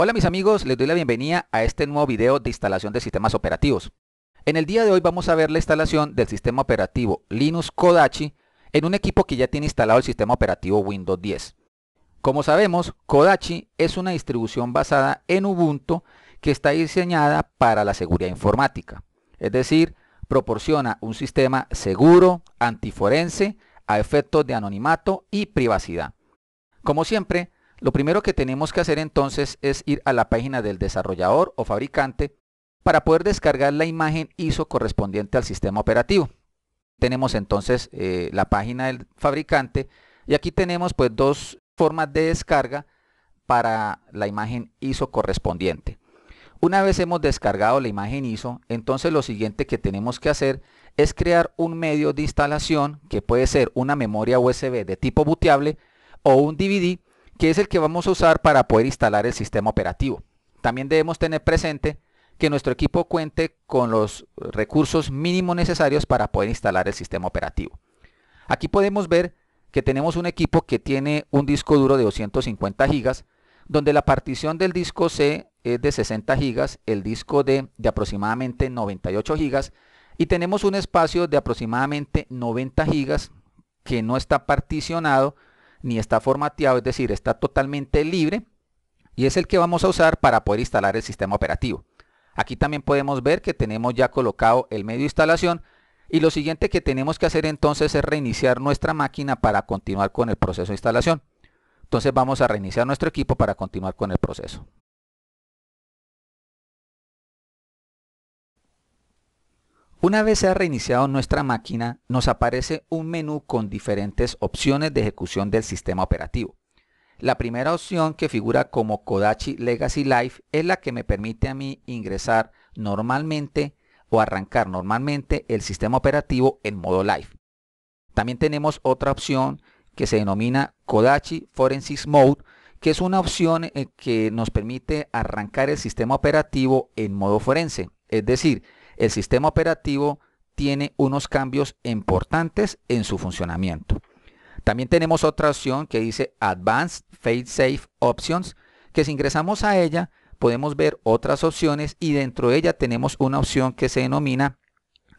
Hola mis amigos, les doy la bienvenida a este nuevo video de instalación de sistemas operativos. En el día de hoy vamos a ver la instalación del sistema operativo Linux Kodachi en un equipo que ya tiene instalado el sistema operativo Windows 10. Como sabemos, Kodachi es una distribución basada en Ubuntu que está diseñada para la seguridad informática. Es decir, proporciona un sistema seguro, antiforense, a efectos de anonimato y privacidad. Como siempre, lo primero que tenemos que hacer entonces es ir a la página del desarrollador o fabricante para poder descargar la imagen ISO correspondiente al sistema operativo. Tenemos entonces eh, la página del fabricante y aquí tenemos pues dos formas de descarga para la imagen ISO correspondiente. Una vez hemos descargado la imagen ISO, entonces lo siguiente que tenemos que hacer es crear un medio de instalación que puede ser una memoria USB de tipo booteable o un DVD que es el que vamos a usar para poder instalar el sistema operativo. También debemos tener presente que nuestro equipo cuente con los recursos mínimos necesarios para poder instalar el sistema operativo. Aquí podemos ver que tenemos un equipo que tiene un disco duro de 250 GB, donde la partición del disco C es de 60 GB, el disco D de aproximadamente 98 GB, y tenemos un espacio de aproximadamente 90 GB que no está particionado ni está formateado, es decir, está totalmente libre y es el que vamos a usar para poder instalar el sistema operativo. Aquí también podemos ver que tenemos ya colocado el medio de instalación y lo siguiente que tenemos que hacer entonces es reiniciar nuestra máquina para continuar con el proceso de instalación. Entonces vamos a reiniciar nuestro equipo para continuar con el proceso. Una vez se ha reiniciado nuestra máquina, nos aparece un menú con diferentes opciones de ejecución del sistema operativo. La primera opción que figura como Kodachi Legacy Live es la que me permite a mí ingresar normalmente o arrancar normalmente el sistema operativo en modo live. También tenemos otra opción que se denomina Kodachi Forensics Mode, que es una opción eh, que nos permite arrancar el sistema operativo en modo forense. Es decir, el sistema operativo tiene unos cambios importantes en su funcionamiento. También tenemos otra opción que dice Advanced Fail-Safe Options, que si ingresamos a ella podemos ver otras opciones y dentro de ella tenemos una opción que se denomina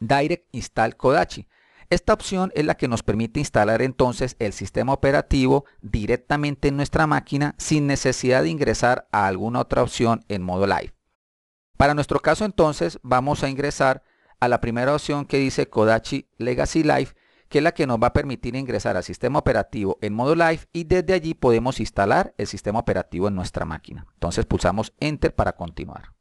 Direct Install Kodachi. Esta opción es la que nos permite instalar entonces el sistema operativo directamente en nuestra máquina sin necesidad de ingresar a alguna otra opción en modo live. Para nuestro caso entonces vamos a ingresar a la primera opción que dice Kodachi Legacy Live, que es la que nos va a permitir ingresar al sistema operativo en modo live y desde allí podemos instalar el sistema operativo en nuestra máquina. Entonces pulsamos Enter para continuar.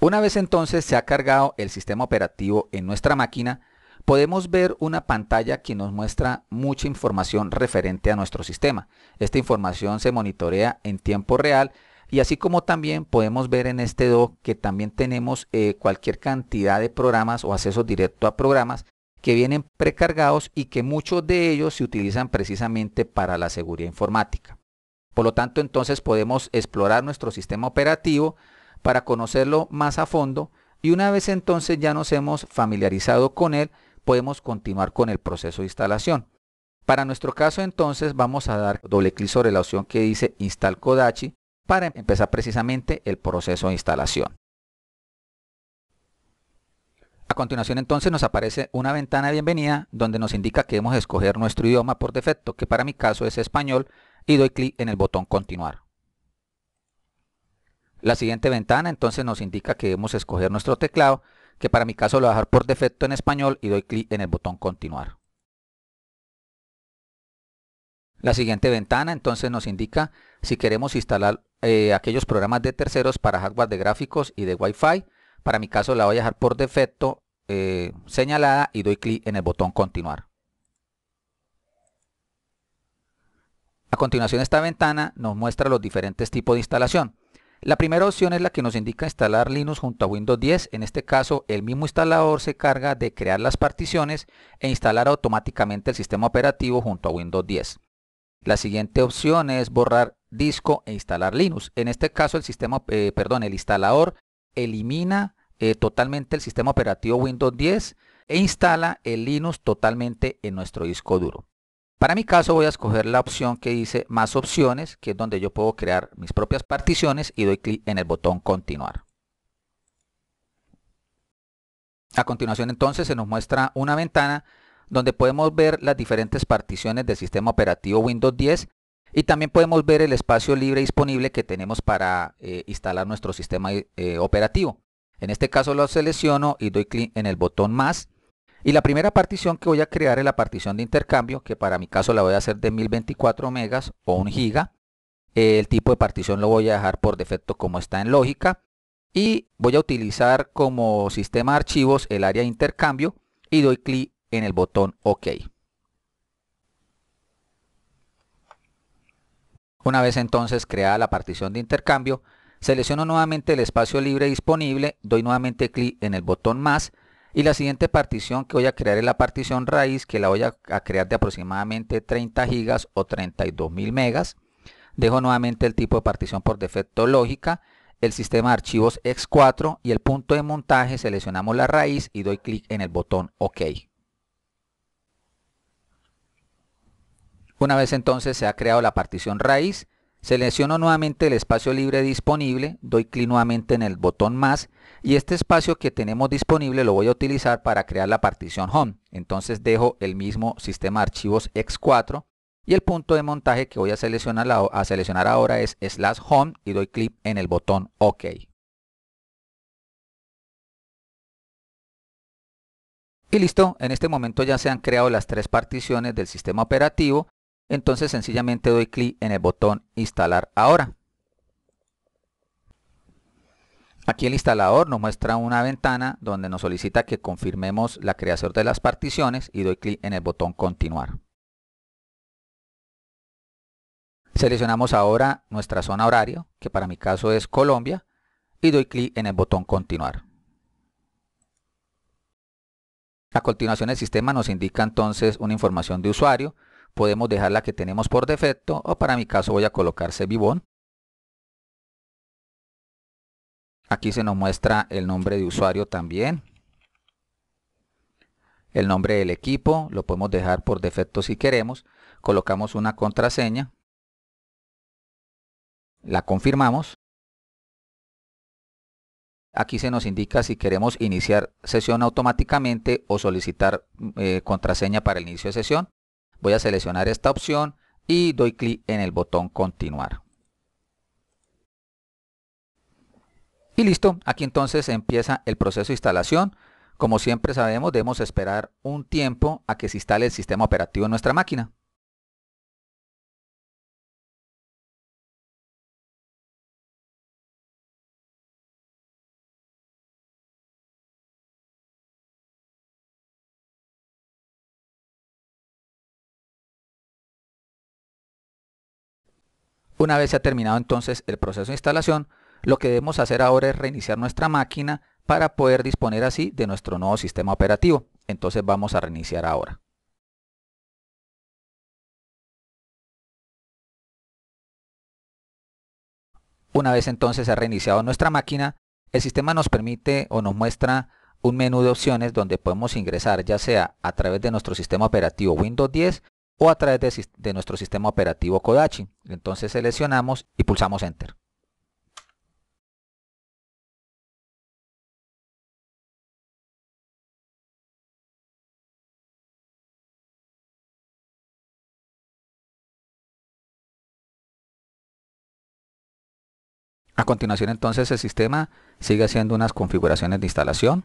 Una vez entonces se ha cargado el sistema operativo en nuestra máquina, podemos ver una pantalla que nos muestra mucha información referente a nuestro sistema. Esta información se monitorea en tiempo real y así como también podemos ver en este doc que también tenemos eh, cualquier cantidad de programas o acceso directo a programas que vienen precargados y que muchos de ellos se utilizan precisamente para la seguridad informática. Por lo tanto, entonces podemos explorar nuestro sistema operativo, para conocerlo más a fondo y una vez entonces ya nos hemos familiarizado con él, podemos continuar con el proceso de instalación. Para nuestro caso entonces vamos a dar doble clic sobre la opción que dice Instal Kodachi para empezar precisamente el proceso de instalación. A continuación entonces nos aparece una ventana de bienvenida donde nos indica que debemos escoger nuestro idioma por defecto, que para mi caso es español, y doy clic en el botón continuar. La siguiente ventana entonces nos indica que debemos escoger nuestro teclado, que para mi caso lo voy a dejar por defecto en español y doy clic en el botón continuar. La siguiente ventana entonces nos indica si queremos instalar eh, aquellos programas de terceros para hardware de gráficos y de Wi-Fi. Para mi caso la voy a dejar por defecto eh, señalada y doy clic en el botón continuar. A continuación esta ventana nos muestra los diferentes tipos de instalación. La primera opción es la que nos indica instalar Linux junto a Windows 10. En este caso, el mismo instalador se carga de crear las particiones e instalar automáticamente el sistema operativo junto a Windows 10. La siguiente opción es borrar disco e instalar Linux. En este caso, el sistema, eh, perdón, el instalador elimina eh, totalmente el sistema operativo Windows 10 e instala el Linux totalmente en nuestro disco duro. Para mi caso voy a escoger la opción que dice más opciones, que es donde yo puedo crear mis propias particiones y doy clic en el botón continuar. A continuación entonces se nos muestra una ventana donde podemos ver las diferentes particiones del sistema operativo Windows 10 y también podemos ver el espacio libre disponible que tenemos para eh, instalar nuestro sistema eh, operativo. En este caso lo selecciono y doy clic en el botón más y la primera partición que voy a crear es la partición de intercambio, que para mi caso la voy a hacer de 1024 megas o 1 giga. El tipo de partición lo voy a dejar por defecto como está en lógica. Y voy a utilizar como sistema de archivos el área de intercambio y doy clic en el botón OK. Una vez entonces creada la partición de intercambio, selecciono nuevamente el espacio libre disponible, doy nuevamente clic en el botón más y la siguiente partición que voy a crear es la partición raíz, que la voy a, crear de aproximadamente 30 gigas o 32000 mil megas. Dejo nuevamente el tipo de partición por defecto lógica, el sistema de archivos X4 y el punto de montaje seleccionamos la raíz y doy clic en el botón OK. Una vez entonces se ha creado la partición raíz, Selecciono nuevamente el espacio libre disponible, doy clic nuevamente en el botón más y este espacio que tenemos disponible lo voy a utilizar para crear la partición home. Entonces dejo el mismo sistema de archivos X4 y el punto de montaje que voy a seleccionar, a seleccionar ahora es slash home y doy clic en el botón OK. Y listo, en este momento ya se han creado las tres particiones del sistema operativo entonces sencillamente doy clic en el botón instalar ahora. Aquí el instalador nos muestra una ventana donde nos solicita que confirmemos la creación de las particiones y doy clic en el botón continuar. Seleccionamos ahora nuestra zona horario, que para mi caso es Colombia, y doy clic en el botón continuar. A continuación el sistema nos indica entonces una información de usuario podemos dejar la que tenemos por defecto o para mi caso voy a colocar Sevibon. Aquí se nos muestra el nombre de usuario también. El nombre del equipo lo podemos dejar por defecto si queremos. Colocamos una contraseña. La confirmamos. Aquí se nos indica si queremos iniciar sesión automáticamente o solicitar eh, contraseña para el inicio de sesión. Voy a seleccionar esta opción y doy clic en el botón continuar. Y listo, aquí entonces empieza el proceso de instalación. Como siempre sabemos, debemos esperar un tiempo a que se instale el sistema operativo en nuestra máquina. Una vez se ha terminado entonces el proceso de instalación, lo que debemos hacer ahora es reiniciar nuestra máquina para poder disponer así de nuestro nuevo sistema operativo. Entonces vamos a reiniciar ahora. Una vez entonces se ha reiniciado nuestra máquina, el sistema nos permite o nos muestra un menú de opciones donde podemos ingresar ya sea a través de nuestro sistema operativo Windows 10 o a través de, nuestro sistema operativo Kodachi. Entonces seleccionamos y pulsamos Enter. A continuación entonces el sistema sigue haciendo unas configuraciones de instalación.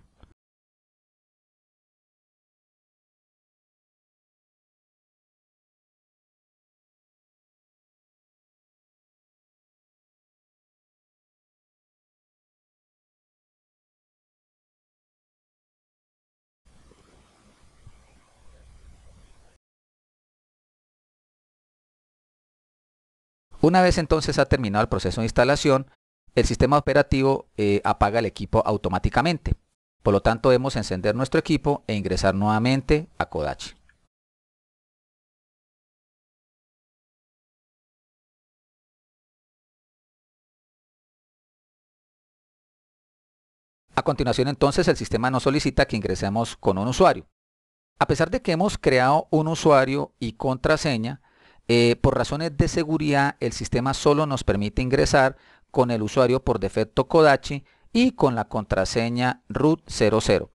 Una vez entonces ha terminado el proceso de instalación, el sistema operativo eh, apaga el equipo automáticamente. Por lo tanto, debemos encender nuestro equipo e ingresar nuevamente a Kodachi. A continuación entonces el sistema nos solicita que ingresemos con un usuario. A pesar de que hemos creado un usuario y contraseña, eh, por razones de seguridad, el sistema solo nos permite ingresar con el usuario por defecto Kodachi y con la contraseña root 00.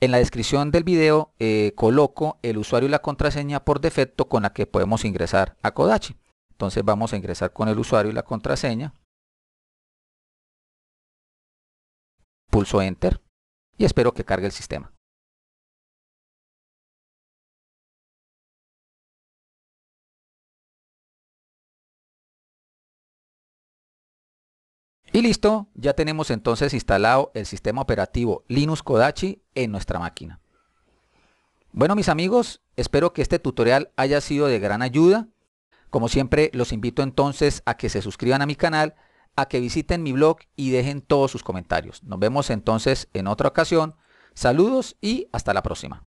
En la descripción del video eh, coloco el usuario y la contraseña por defecto con la que podemos ingresar a Kodachi. Entonces vamos a ingresar con el usuario y la contraseña. Pulso Enter y espero que cargue el sistema. listo, ya tenemos entonces instalado el sistema operativo Linux Kodachi en nuestra máquina. Bueno mis amigos, espero que este tutorial haya sido de gran ayuda. Como siempre los invito entonces a que se suscriban a mi canal, a que visiten mi blog y dejen todos sus comentarios. Nos vemos entonces en otra ocasión. Saludos y hasta la próxima.